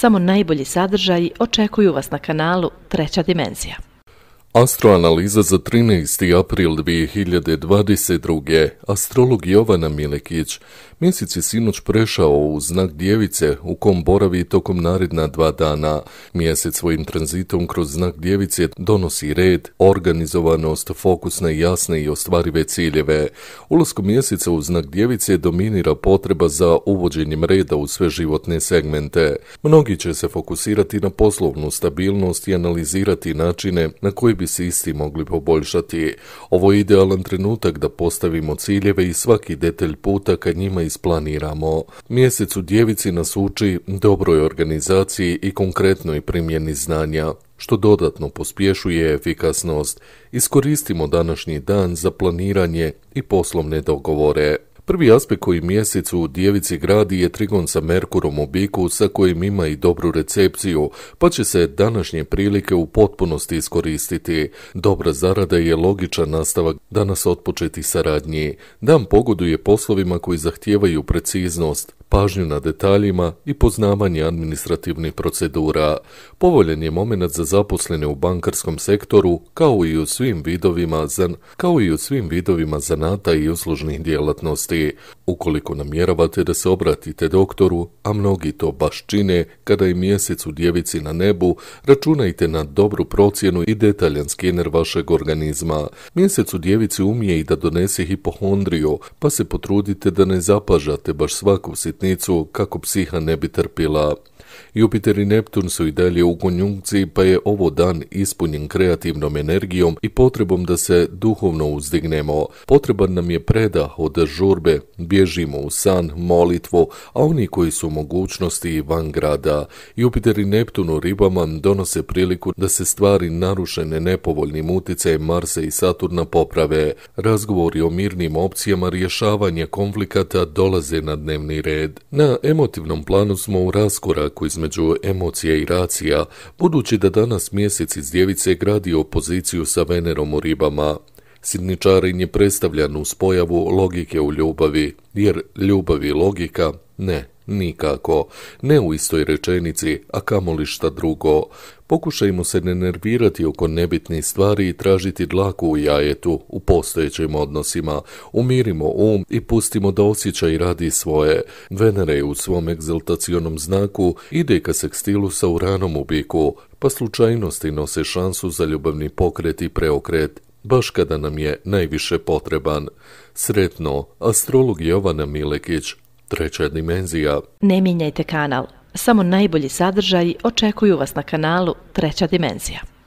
Samo najbolji sadržaji očekuju vas na kanalu Treća dimenzija. Astroanaliza za 13. april 2022. Astrolog Jovana Milekić Mjesec je sinoć prešao u znak djevice u kom boravi tokom naredna dva dana. Mjesec svojim tranzitom kroz znak djevice donosi red, organizovanost, fokusne, jasne i ostvarive ciljeve. Ulaskom mjeseca u znak djevice dominira potreba za uvođenjem reda u sve životne segmente. Mnogi će se fokusirati na poslovnu stabilnost i analizirati načine na koji bi se isti mogli poboljšati. Ovo je idealan trenutak da postavimo ciljeve i svaki detalj puta ka njima isplaniramo. Mjesec u djevici nas uči dobroj organizaciji i konkretnoj primjeni znanja, što dodatno pospješuje efikasnost. Iskoristimo današnji dan za planiranje i poslovne dogovore. Prvi aspekt koji mjesec u Djevici gradi je trigon sa Merkurom u biku sa kojim ima i dobru recepciju, pa će se današnje prilike u potpunosti iskoristiti. Dobra zarada je logičan nastavak danas otpočeti saradnji. Dan pogoduje poslovima koji zahtijevaju preciznost, pažnju na detaljima i poznavanje administrativnih procedura. Povoljen je moment za zaposlene u bankarskom sektoru kao i u svim vidovima, kao i u svim vidovima zanata i uslužnih djelatnosti. Okay. Ukoliko namjeravate da se obratite doktoru, a mnogi to baš čine kada je mjesec u djevici na nebu, računajte na dobru procjenu i detaljan skener vašeg organizma. Mjesec u djevici umije i da donese hipohondriju, pa se potrudite da ne zapažate baš svaku sitnicu kako psiha ne bi trpila. Jupiter i Neptun su i dalje u konjunkciji, pa je ovo dan ispunjen kreativnom energijom i potrebom da se duhovno uzdignemo. Potreban nam je predah od žurbe, bježimo u san, molitvo, a oni koji su u mogućnosti van grada, Jupiter i Neptun u ribama donose priliku da se stvari narušene nepovoljnim utjecajem Marsa i Saturna poprave. Razgovori o mirnim opcijama rješavanja konflikata dolaze na dnevni red. Na emotivnom planu smo u raskoraku između emocija i racija, budući da danas mjesec iz djevice gradi opoziciju sa Venerom u ribama predstavljan uz pojavu logike u ljubavi, jer ljubavi i logika ne, nikako, ne u istoj rečenici, a kamoli šta drugo. Pokušajmo se ne nervirati oko nebitnih stvari i tražiti dlaku u jajetu, u postojećim odnosima. Umirimo um i pustimo da osjećaj radi svoje. Venere je u svom egzaltacionom znaku ide ka sekstilu sa uranom u biku, pa slučajnosti nose šansu za ljubavni pokret i preokret baš kada nam je najviše potreban. Sretno, astrolog Jovana Milekić, treća dimenzija. Ne mijenjajte kanal, samo najbolji sadržaji očekuju vas na kanalu Treća dimenzija.